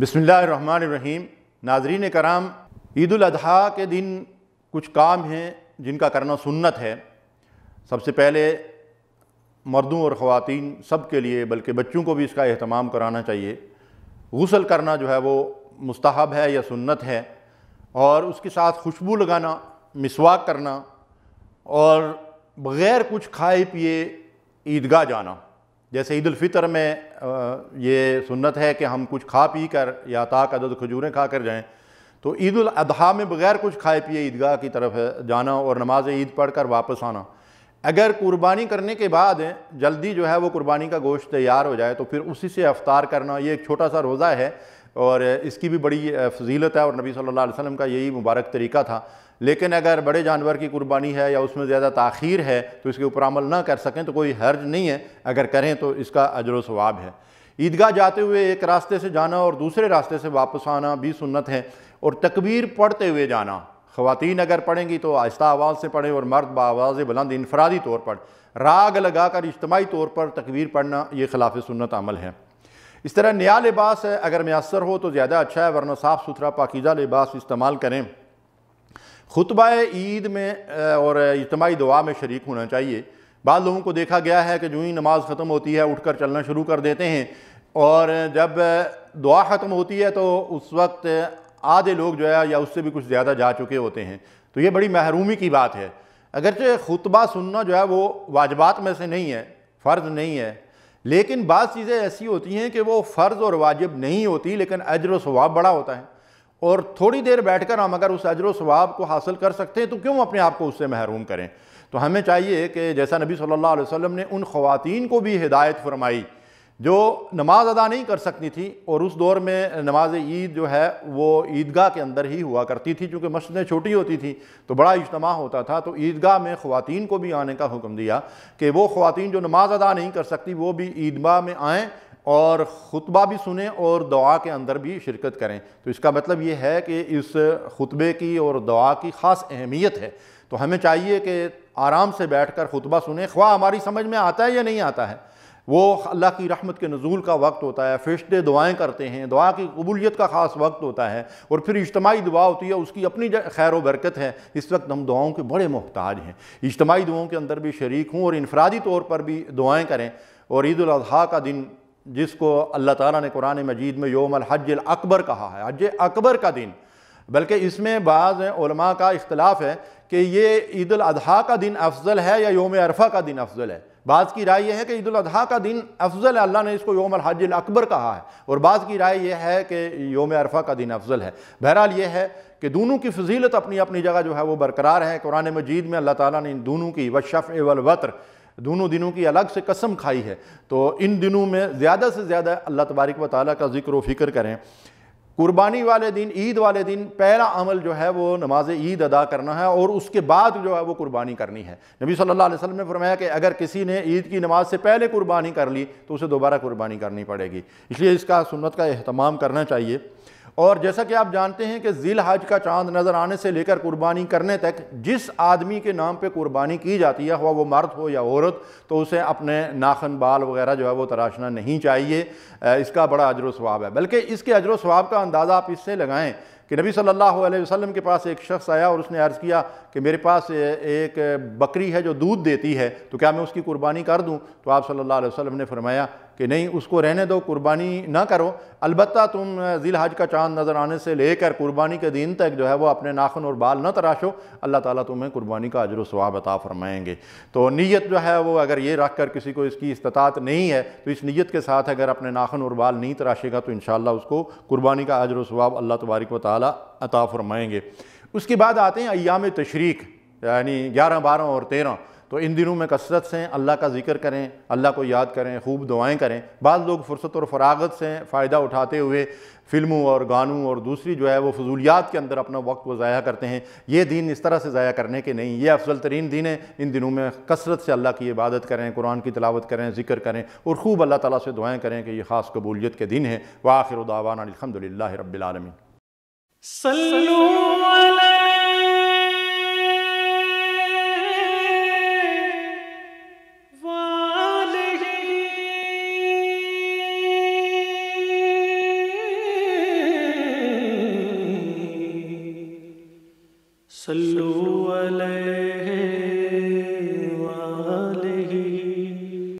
बसमीम नाजरीन कराम ईदाजी के दिन कुछ काम हैं जिनका करना सुन्नत है सबसे पहले मर्दों और ख़वातीन सब के लिए बल्कि बच्चों को भी इसका अहतमाम कराना चाहिए गसल करना जो है वो मुस्तहब है या सुन्नत है और उसके साथ खुशबू लगाना मिसवाक करना और बग़ैर कुछ खाए पिए ईदगाह जाना जैसे ईदालफ़ितर में ये सुन्नत है कि हम कुछ खा पी कर या ताक अदद खजूरें खा कर जाएँ तो ईद अदहा में बग़ैर कुछ खाए पिए ईदगाह की तरफ जाना और नमाज ईद पढ़ कर वापस आना अगर कुर्बानी करने के बाद जल्दी जो है वो कुर्बानी का गोश्त तैयार हो जाए तो फिर उसी से अफ्तार करना ये एक छोटा सा रोज़ा है और इसकी भी बड़ी फजीलत है और नबी सल्लल्लाहु अलैहि वसल्लम का यही मुबारक तरीका था लेकिन अगर बड़े जानवर की कुर्बानी है या उसमें ज़्यादा तखीर है तो इसके ऊपर अमल ना कर सकें तो कोई हर्ज नहीं है अगर करें तो इसका अजर वाब है ईदगाह जाते हुए एक रास्ते से जाना और दूसरे रास्ते से वापस आना भी सुन्नत है और तकबीर पढ़ते हुए जाना ख़वातीन अगर पढ़ेंगी तो आहिस्ता आवाज़ से पढ़ें और मर्द बावाज़ बुलंद इनफरादी तौर पर राग लगा कर इज्तमाही तौर पर तकबीर पढ़ना ये खिलाफ सुन्नत अमल है इस तरह नया लिबास है अगर मैसर हो तो ज़्यादा अच्छा है वरना साफ़ सुथरा पाकिज़ा लिबास इस्तेमाल करें खुतबा ईद में और इजमाही दुआ में शरीक होना चाहिए बाद लोगों को देखा गया है कि जो ही नमाज ख़त्म होती है उठ कर चलना शुरू कर देते हैं और जब दुआ ख़त्म होती है तो उस वक्त आधे लोग जो है या उससे भी कुछ ज़्यादा जा चुके होते हैं तो ये बड़ी महरूमी की बात है अगरचे खुतबा सुनना जो है वो वाजबात में से नहीं है फ़र्ज़ नहीं है लेकिन बाद चीज़ें ऐसी होती हैं कि वो फ़र्ज़ और वाजिब नहीं होती लेकिन अजर वाब बड़ा होता है और थोड़ी देर बैठ कर हम अगर उस अजर वाब को हासिल कर सकते हैं तो क्यों अपने आप को उससे महरूम करें तो हमें चाहिए कि जैसा नबी सल्लल्लाहु अलैहि वसल्लम ने उन ख़वातीन को भी हिदायत फरमाई जो नमाज़ अदा नहीं कर सकती थी और उस दौर में नमाज ईद जो है वो ईदगाह के अंदर ही हुआ करती थी क्योंकि मस्जिदें छोटी होती थी तो बड़ा इजतम होता था तो ईदगाह में ख़वान को भी आने का हुक्म दिया कि वो ख़वान जो नमाज अदा नहीं कर सकती वो भी ईदगाह में आएँ और ख़ुतबा भी सुने और दुआ के अंदर भी शिरकत करें तो इसका मतलब ये है कि इस खुतबे की और दुआ की ख़ास अहमियत है तो हमें चाहिए कि आराम से बैठ कर खुतबा सुने ख्वा हमारी समझ में आता है या नहीं आता है वो अल्लाह की रहमत के नज़ूल का वक्त होता है फरिश्ते दुआएँ करते हैं दुआ की कबूलियत का ख़ास वक्त होता है और फिर इज्तमाही दुआ होती है उसकी अपनी खैर बरकत है इस वक्त हम दुआओं के बड़े मोहताज हैं इज्तमाही दुआओं के अंदर भी शरीक हूँ और इनफरादी तौर पर भी दुआएँ करें और ईद अजी का दिन जिसको अल्लाह ताला ने कुरान मजीद में योम हज अकबर कहा है हज अकबर का दिन बल्कि इसमें बाज़मा का इख्तलाफ है कि ये ईद अजी का दिन अफजल है या योम अरफा का दिन अफजल है बाज़ की राय यह है कि ईदाजी का दिन अफजल है अल्लाह ने इसको योम हज अकबर कहा है और बाद की राय यह है कि योम अरफा का दिन अफजल है बहरहाल यह है कि दोनों की फजीलत अपनी अपनी जगह जो है वो बरकरार है कुरान मजीद में अल्लाह ताली ने इन दोनों की वशफ़ वलवतर दोनों दिनों की अलग से कसम खाई है तो इन दिनों में ज़्यादा से ज़्यादा अल्लाह तबारक व ताली का जिक्र व फिक्र करें कुर्बानी वाले दिन ईद वाले दिन पहला अमल जो है वो नमाज ईद अदा करना है और उसके बाद जो है वो कुर्बानी करनी है नबी सल्लल्लाहु अलैहि वसल्लम ने फरमाया कि अगर किसी ने ईद की नमाज से पहले कुर्बानी कर ली तो उसे दोबारा कुर्बानी करनी पड़ेगी इसलिए इसका सुन्नत का अहतमाम करना चाहिए और जैसा कि आप जानते हैं कि जिल हज का चांद नज़र आने से लेकर कुर्बानी करने तक जिस आदमी के नाम पे कुर्बानी की जाती है हुआ वो मर्द हो या औरत तो उसे अपने नाखन बाल वगैरह जो है वो तराशना नहीं चाहिए इसका बड़ा अजर स्वाब है बल्कि इसके अजर स्वाब का अंदाज़ा आप इससे लगाएँ कि नबी सल्लल्लाहु अलैहि वसल्लम के पास एक शख्स आया और उसने अर्ज़ किया कि मेरे पास एक बकरी है जो दूध देती है तो क्या मैं उसकी कुर्बानी कर दूँ तो आप सल्लल्लाहु अलैहि वसल्लम ने फरमाया कि नहीं उसको रहने दो कुर्बानी ना करो अलबत् तुम जिल हज का चांद नज़र आने से लेकर कुर्बानी के दिन तक जो है वो अपने नाखन और बाल न तराशो अल्लाह ताला तुम्हें कुर्बानी का अजर स्वाब अता फरमाएंगे तो नीयत जो है वो अगर ये रख कर किसी को इसकी इस्तात नहीं है तो इस नीयत के साथ अगर अपने नाखन और बाल नहीं तराशेगा तो इन उसको कुर्बानी का अजर स्वाब अल्लाह तबारक व ताली अता फरमाएंगे उसके बाद आते हैं अयाम तशरीक यानी ग्यारह बारह और तेरह तो इन दिनों में कसरत से अल्लाह का जिक्र करें अल्लाह को याद करें खूब दुआएं करें बाद लोग फुर्सत और फरागत से फ़ायदा उठाते हुए फ़िल्मों और गानों और दूसरी जो है वो फजूलियात के अंदर अपना वक्त वो ज़ाया करते हैं ये दिन इस तरह से ज़ाया करने के नहीं ये अफजल तरीन दिन है इन दिनों में कसरत से अल्लाह की इबादत करें कुरान की तलावत करें जिक्र करें और खूब अल्लाह ताला से दुआएं करें कि ये ख़ास कबूलियत के दिन है व आखिर दावाना अलहमदिल्ला रबालमीन صلوا عليه